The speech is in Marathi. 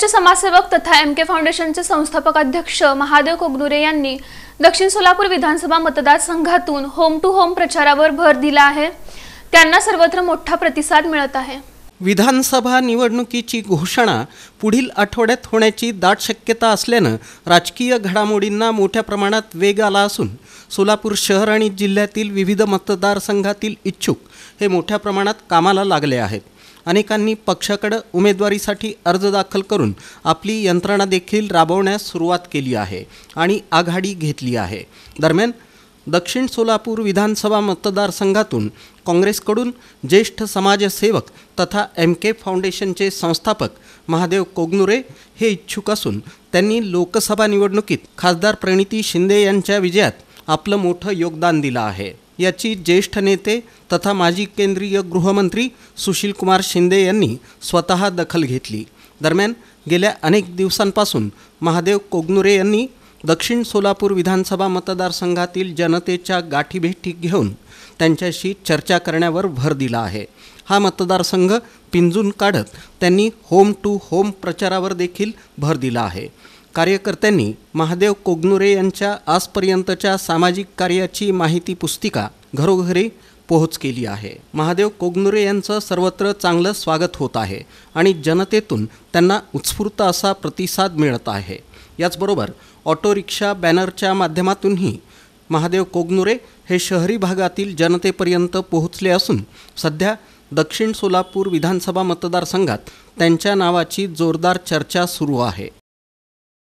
ज्येष्ठ समाजसेवक तथा एम के फाउंडेशनचे संस्थापक अध्यक्ष महादेव कोगनुरे यांनी दक्षिण सोलापूर विधानसभा मतदारसंघातून होम टू होम प्रचारावर भर दिला आहे त्यांना सर्वत्र मोठा प्रतिसाद मिळत आहे विधानसभा निवडणुकीची घोषणा पुढील आठवड्यात होण्याची दाट शक्यता असल्यानं राजकीय घडामोडींना मोठ्या प्रमाणात वेग आला असून सोलापूर शहर आणि जिल्ह्यातील विविध मतदारसंघातील इच्छुक हे मोठ्या प्रमाणात कामाला लागले आहेत अनेकांनी पक्षाकडे उमेदवारीसाठी अर्ज दाखल करून आपली यंत्रणा देखील राबवण्यास सुरुवात केली आहे आणि आघाडी घेतली आहे दरम्यान दक्षिण सोलापूर विधानसभा मतदारसंघातून काँग्रेसकडून ज्येष्ठ समाजसेवक तथा एम के फाउंडेशनचे संस्थापक महादेव कोगनुरे हे इच्छुक असून त्यांनी लोकसभा निवडणुकीत खासदार प्रणिती शिंदे यांच्या विजयात आपलं मोठं योगदान दिलं आहे याची ज्येष्ठ नेते तथा माजी केंद्रीय गृहमंत्री सुशीलकुमार शिंदे यांनी स्वतः दखल घेतली दरम्यान गेल्या अनेक दिवसांपासून महादेव कोगनुरे यांनी दक्षिण सोलापूर विधानसभा मतदारसंघातील जनतेच्या गाठीभेटी घेऊन त्यांच्याशी चर्चा करण्यावर भर दिला आहे हा मतदारसंघ पिंजून काढत त्यांनी होम टू होम प्रचारावर देखील भर दिला आहे कार्यकर्त्यांनी महादेव कोगनुरे यांच्या आजपर्यंतच्या सामाजिक कार्याची माहिती पुस्तिका घरोघरी पोहोच केली आहे महादेव कोगनुरे यांचं सर्वत्र चांगलं स्वागत होत आहे आणि जनतेतून त्यांना उत्स्फूर्त असा प्रतिसाद मिळत आहे याचबरोबर ऑटो रिक्षा बॅनरच्या माध्यमातूनही महादेव कोगनुरे हे शहरी भागातील जनतेपर्यंत पोहोचले असून सध्या दक्षिण सोलापूर विधानसभा मतदारसंघात त्यांच्या नावाची जोरदार चर्चा सुरू आहे